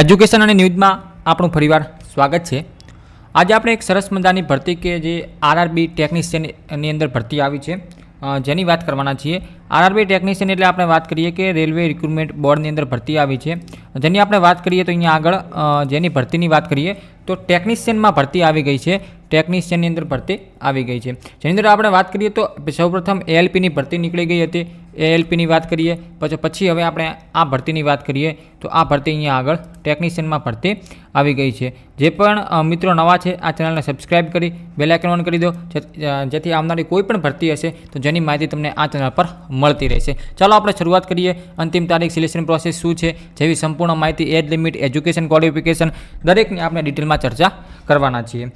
education અને ન્યૂઝમાં આપણું ફરીવાર સ્વાગત છે આજે આપણે એક સરસ મજાની ભરતી કે જે આરઆરબી ટેકનિશિયનની અંદર ભરતી આવી છે જેની વાત કરવાના છીએ આરઆરબી ટેકનિશિયન એટલે આપણે વાત કરીએ કે રેલવે રિક્રુટમેન્ટ બોર્ડની અંદર ભરતી આવી છે જેની આપણે વાત કરીએ તો અહીંયા આગળ જેની ભરતીની વાત કરીએ તો ટેકનિશિયનમાં ભરતી આવી ગઈ છે ટેકનિશિયનની અંદર ભરતી આવી ગઈ છે જેની અંદર આપણે વાત કરીએ તો સૌપ્રથમ એલપીની ભરતી નીકળી ગઈ હતી એલપીની વાત કરીએ પછી પછી હવે આપણે આ ભરતીની વાત કરીએ તો આ ભરતી અહીંયા આગળ ટેકનિશિયનમાં ભરતી આવી ગઈ છે જે પણ મિત્રો નવા છે આ ચેનલને સબસ્ક્રાઈબ કરી બેલ આઇકન ઓન કરી દો જેથી આવનારી કોઈ પણ ભરતી હશે તો જેની માહિતી તમને આ ચેનલ પર મળતી રહેશે ચાલો આપણે શરૂઆત કરીએ અંતિમ તારીખ સિલેક્શન પ્રોસેસ શું છે જેવી સંપૂર્ણ માહિતી એજ લિમિટ એજ્યુકેશન ક્વોલિફિકેશન દરેકની આપણે ડિટેલમાં ચર્ચા કરવાના છીએ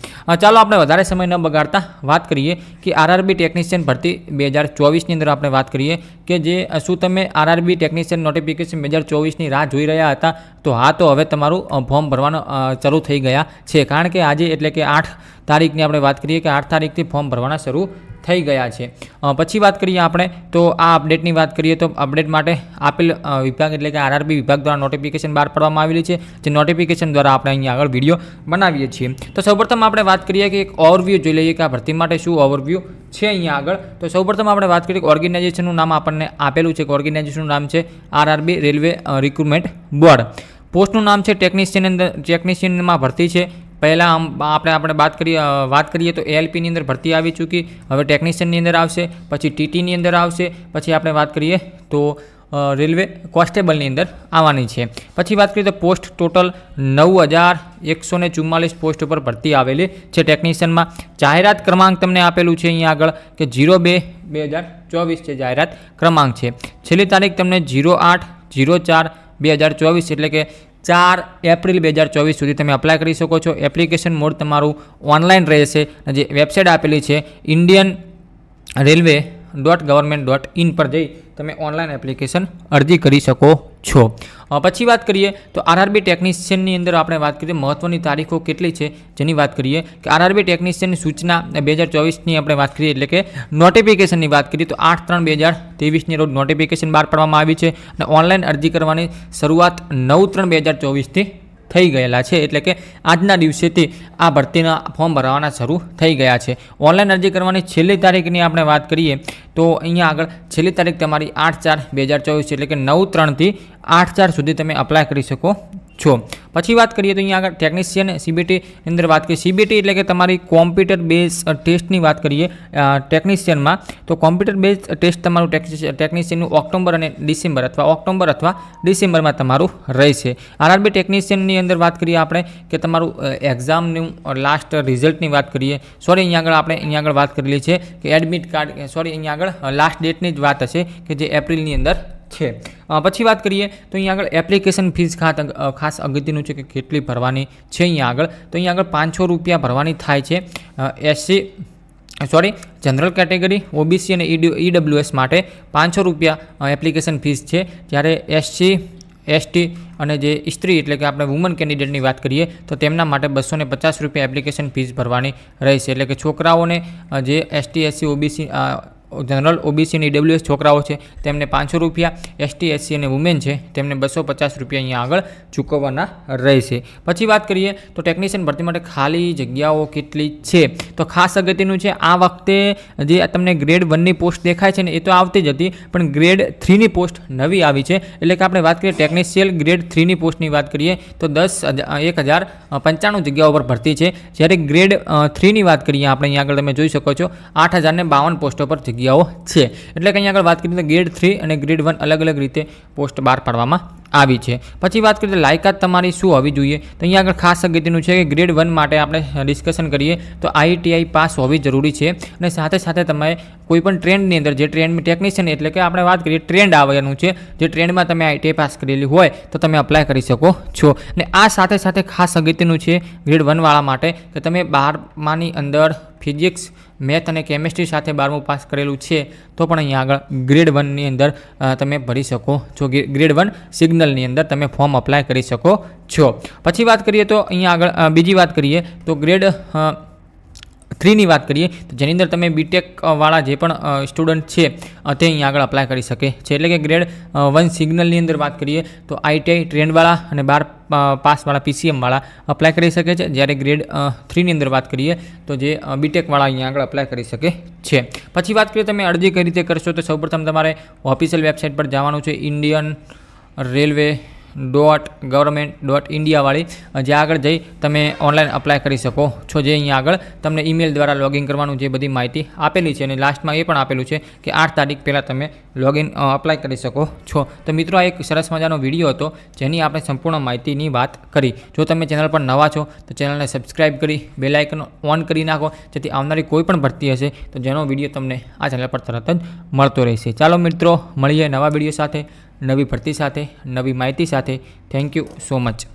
ચાલો આપણે વધારે સમય ન બગાડતા વાત કરીએ કે આરઆરબી ટેકનિશિયન ભરતી બે હજાર ચોવીસની અંદર આપણે વાત કરીએ કે જે શું તમે આરઆરબી ટેકનિશિયન નોટિફિકેશન બે હજાર ચોવીસની રાહ જોઈ રહ્યા હતા તો હા તો હવે તમારું ફોર્મ ભરવાનું શરૂ થઈ ગયા છે કારણ કે આજે એટલે કે આઠ તારીખની આપણે વાત કરીએ કે આઠ તારીખથી ફોર્મ ભરવાના શરૂ થઈ ગયા છે પછી વાત કરીએ આપણે તો આ અપડેટની વાત કરીએ તો અપડેટ માટે આપેલ વિભાગ એટલે કે આરઆરબી વિભાગ દ્વારા નોટિફિકેશન બહાર પાડવામાં આવેલી છે જે નોટિફિકેશન દ્વારા આપણે અહીંયા આગળ વિડીયો બનાવીએ છીએ તો સૌપ્રથમ આપણે વાત કરીએ કે એક ઓવરવ્યૂ જોઈ લઈએ કે આ ભરતી માટે શું ઓવરવ્યૂ છે અહીંયા આગળ તો સૌપ્રથમ આપણે વાત કરીએ કે ઓર્ગેનાઇઝેશનનું નામ આપણને આપેલું છે કે ઓર્ગેનાઇઝેશનનું નામ છે આરઆરબી રેલવે રિક્રુટમેન્ટ બોર્ડ પોસ્ટનું નામ છે ટેકનિશિયન અંદર ટેકનિશિયનમાં ભરતી છે પહેલાં આપણે આપણે વાત કરીએ વાત કરીએ તો એલપીની અંદર ભરતી આવી ચૂકી હવે ટેકનિશિયનની અંદર આવશે પછી ટીટીની અંદર આવશે પછી આપણે વાત કરીએ તો રેલવે કોન્સ્ટેબલની અંદર આવવાની છે પછી વાત કરીએ તો પોસ્ટ ટોટલ નવ હજાર એકસો ને ચુમ્માલીસ પોસ્ટ ઉપર ભરતી આવેલી છે ટેકનિશિયનમાં જાહેરાત ક્રમાંક તમને આપેલું છે અહીંયા આગળ કે ઝીરો બે બે હજાર ચોવીસ છે જાહેરાત ક્રમાંક છે છેલ્લી તારીખ તમને જીરો આઠ જીરો ચાર બે હજાર ચોવીસ એટલે કે ચાર એપ્રિલ બે હજાર ચોવીસ સુધી તમે અપ્લાય કરી શકો છો એપ્લિકેશન મોડ તમારું ઓનલાઈન રહેશે જે વેબસાઇટ આપેલી છે Indian railway dot government dot in પર જઈ તમે ઓનલાઈન એપ્લિકેશન અરજી કરી શકો છો પછી વાત કરીએ તો આરઆરબી ટેકનિશિયનની અંદર આપણે વાત કરીએ મહત્ત્વની તારીખો કેટલી છે જેની વાત કરીએ કે આરઆરબી ટેકનિશિયનની સૂચના બે હજાર ચોવીસની આપણે વાત કરીએ એટલે કે નોટિફિકેશનની વાત કરીએ તો આઠ ત્રણ બે હજાર ત્રેવીસની રોજ નોટિફિકેશન બહાર પાડવામાં આવી છે અને ઓનલાઈન અરજી કરવાની શરૂઆત નવ ત્રણ બે હજાર ચોવીસથી થઈ ગયેલા છે એટલે કે આજના દિવસેથી આ ભરતીના ફોર્મ ભરવાના શરૂ થઈ ગયા છે ઓનલાઈન અરજી કરવાની છેલ્લી તારીખની આપણે વાત કરીએ તો અહીંયા આગળ છેલ્લી તારીખ તમારી આઠ ચાર બે હજાર ચોવીસ એટલે કે નવ ત્રણથી આઠ ચાર સુધી તમે અપ્લાય કરી શકો છો પછી વાત કરીએ તો અહીંયા આગળ ટેકનિશિયન સીબીટી અંદર વાત કરીએ સીબીટી એટલે કે તમારી કોમ્પ્યુટર બેઝ ટેસ્ટની વાત કરીએ ટેકનિશિયનમાં તો કોમ્પ્યુટર બેઝ ટેસ્ટ તમારું ટેકનિશિયનનું ઓક્ટોબર અને ડિસેમ્બર અથવા ઓક્ટોબર અથવા ડિસેમ્બરમાં તમારું રહેશે આરઆરબી ટેકનિશિયનની અંદર વાત કરીએ આપણે કે તમારું એક્ઝામનું લાસ્ટ રિઝલ્ટની વાત કરીએ સોરી અહીંયા આગળ આપણે અહીંયા આગળ વાત કરેલી છે કે એડમિટ કાર્ડ સોરી અહીંયા આગળ લાસ્ટ ડેટની જ વાત હશે કે જે એપ્રિલની અંદર છે પછી વાત કરીએ તો અહીંયા આગળ એપ્લિકેશન ફીસ ખાત ખાસ અગત્યનું છે કે કેટલી ભરવાની છે અહીંયા આગળ તો અહીંયા આગળ પાંચસો રૂપિયા ભરવાની થાય છે SC sorry general category OBC અને ઈડબ્લ્યુએસ e e માટે પાંચસો રૂપિયા એપ્લિકેશન ફીસ છે જ્યારે એસસી એસટી અને જે સ્ત્રી એટલે કે આપણે વુમન કેન્ડિડેટની વાત કરીએ તો તેમના માટે બસો પચાસ રૂપિયા એપ્લિકેશન ફીસ ભરવાની રહેશે એટલે કે છોકરાઓને જે એસટી એસસી ઓબીસી જનરલ ઓબીસીની અને e છોકરાઓ છે તેમને પાંચસો રૂપિયા એસટી એસસી અને વુમેન છે તેમને બસો પચાસ રૂપિયા અહીંયા આગળ ચૂકવવાના રહેશે પછી વાત કરીએ તો ટેકનિશિયન ભરતી માટે ખાલી જગ્યાઓ કેટલી છે તો ખાસ અગત્યનું છે આ વખતે જે તમને ગ્રેડ વનની પોસ્ટ દેખાય છે ને એ તો આવતી જ હતી પણ ગ્રેડ થ્રીની પોસ્ટ નવી આવી છે એટલે કે આપણે વાત કરીએ ટેકનિશિયલ ગ્રેડ થ્રીની પોસ્ટની વાત કરીએ તો દસ એક હજાર પંચાણું જગ્યાઓ પર ભરતી છે જ્યારે ગ્રેડ થ્રીની વાત કરીએ આપણે અહીંયા આગળ તમે જોઈ શકો છો આઠ હજારને બાવન પોસ્ટો પર જગ્યા જગ્યાઓ છે એટલે કે અહીં આગળ વાત કરીએ તો ગ્રેડ થ્રી અને ગ્રેડ વન અલગ અલગ રીતે પોસ્ટ બહાર પાડવામાં આવી છે પછી વાત કરીએ તો લાયકાત તમારી શું હોવી જોઈએ તો અહીંયા આગળ ખાસ અગત્યનું છે કે ગ્રેડ વન માટે આપણે ડિસ્કશન કરીએ તો આઈટીઆઈ પાસ હોવી જરૂરી છે અને સાથે સાથે તમે કોઈપણ ટ્રેન્ડની અંદર જે ટ્રેન્ડ ટેકનિશિયન એટલે કે આપણે વાત કરીએ ટ્રેન્ડ આવવાનું છે જે ટ્રેન્ડમાં તમે આઈટીઆઈ પાસ કરેલી હોય તો તમે અપ્લાય કરી શકો છો અને આ સાથે સાથે ખાસ અગત્યનું છે ગ્રેડ વનવાળા માટે કે તમે બારમાની અંદર ફિઝિક્સ મેથ અને કેમેસ્ટ્રી સાથે બારમું પાસ કરેલું છે તો પણ અહીંયા આગળ ગ્રેડ વનની અંદર તમે ભરી શકો છો ગ્રેડ વન સિગ્નલની અંદર તમે ફોર્મ અપ્લાય કરી શકો છો પછી વાત કરીએ તો અહીંયા આગળ બીજી વાત કરીએ તો ગ્રેડ થ્રીની વાત કરીએ તો જેની અંદર તમે બીટેકવાળા જે પણ સ્ટુડન્ટ છે તે અહીં આગળ અપ્લાય કરી શકે છે એટલે કે ગ્રેડ વન સિગ્નલની અંદર વાત કરીએ તો આઈટીઆઈ ટ્રેન્ડવાળા અને બાર પાસવાળા પીસીએમવાળા અપ્લાય કરી શકે છે જ્યારે ગ્રેડ થ્રીની અંદર વાત કરીએ તો જે બીટેકવાળા અહીંયા આગળ અપ્લાય કરી શકે છે પછી વાત કરીએ તમે અરજી કઈ રીતે કરશો તો સૌપ્રથમ તમારે ઓફિશિયલ વેબસાઇટ પર જવાનું છે Indian railway dot government dot ઇન્ડિયાવાળી જે આગળ જઈ તમે ઓનલાઈન અપ્લાય કરી શકો છો જે અહીંયા આગળ તમને ઈમેલ દ્વારા લોગિન કરવાનું જે બધી માહિતી આપેલી છે અને લાસ્ટમાં એ પણ આપેલું છે કે આઠ તારીખ પહેલાં તમે લોગિન અપ્લાય કરી શકો છો તો મિત્રો આ એક સરસ મજાનો વિડીયો હતો જેની આપણે સંપૂર્ણ માહિતીની વાત કરી જો તમે ચેનલ પર નવા છો તો ચેનલને સબસ્ક્રાઈબ કરી બેલાઇકન ઓન કરી નાખો જેથી આવનારી કોઈ પણ ભરતી હશે તો જેનો વિડીયો તમને આ ચેનલ પર તરત જ મળતો રહેશે ચાલો મિત્રો મળીએ નવા વિડીયો સાથે નવી ભરતી સાથે નવી માહિતી સાથે થેન્ક યુ સો મચ